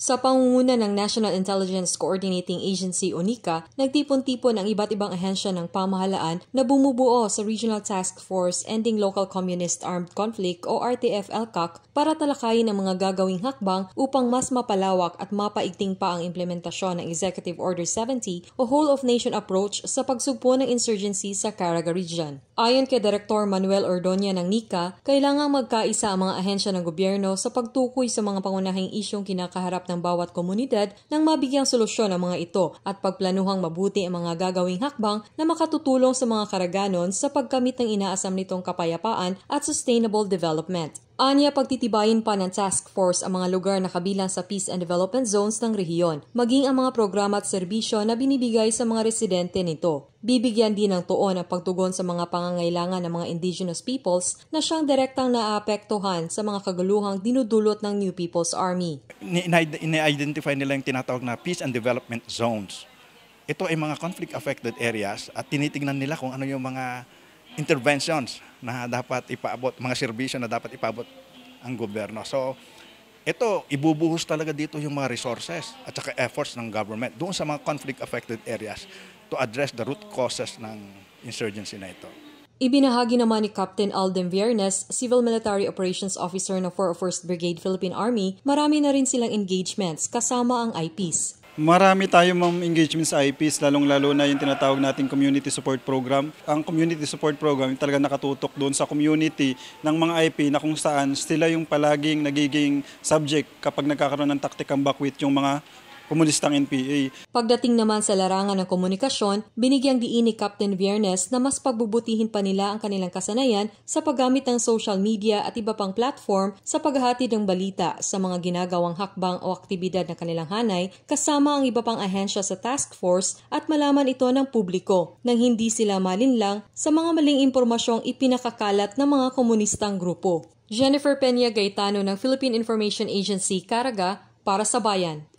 Sa pangunguna ng National Intelligence Coordinating Agency o NICA, nagtipon-tipon ang iba't ibang ahensya ng pamahalaan na bumubuo sa Regional Task Force Ending Local Communist Armed Conflict o RTF-LCAC para talakayin ang mga gagawing hakbang upang mas mapalawak at mapaigting pa ang implementasyon ng Executive Order 70 o Whole of Nation Approach sa pagsugpo ng insurgency sa Caraga Region. Ayon kay Director Manuel Ordonia ng NICA, kailangang magkaisa ang mga ahensya ng gobyerno sa pagtukoy sa mga pangunahing isyong kinakaharap ng bawat komunidad nang mabigyang solusyon ang mga ito at pagplanuhang mabuti ang mga gagawing hakbang na makatutulong sa mga karaganon sa pagkamit ng inaasam nitong kapayapaan at sustainable development. Anya pagtitibayin pa ng task force ang mga lugar na kabilang sa peace and development zones ng rehiyon, maging ang mga programa at serbisyo na binibigay sa mga residente nito. Bibigyan din ng tuon ang pagtugon sa mga pangangailangan ng mga indigenous peoples na siyang direktang naapektuhan sa mga kaguluhang dinudulot ng New People's Army. Ini-identify nila yung tinatawag na Peace and Development Zones. Ito ay mga conflict-affected areas at tinitingnan nila kung ano yung mga interventions na dapat ipaabot, mga serbisyo na dapat ipaabot ang gobyerno. So, ito, ibubuhos talaga dito yung mga resources at saka efforts ng government doon sa mga conflict-affected areas to address the root causes ng insurgency na ito. Ibinahagi naman ni Captain Alden Viernes, Civil Military Operations Officer ng 401st Brigade Philippine Army, marami na rin silang engagements kasama ang IPs. Marami tayo mga engagements sa IPs, lalong-lalo na yung tinatawag nating Community Support Program. Ang Community Support Program talaga nakatutok doon sa community ng mga IP na kung saan sila yung palaging nagiging subject kapag nagkakaroon ng tactic comeback yung mga komunistang NPA. Pagdating naman sa larangan ng komunikasyon, binigyang diin ni Captain Viernes na mas pagbubutihin pa nila ang kanilang kasanayan sa paggamit ng social media at iba pang platform sa paghahatid ng balita sa mga ginagawang hakbang o aktibidad ng kanilang hanay kasama ang iba pang ahensya sa task force at malaman ito ng publiko nang hindi sila malinlang sa mga maling impormasyong ipinakakalat ng mga komunistang grupo. Jennifer Peña Gaitano ng Philippine Information Agency Caraga para sa Bayan.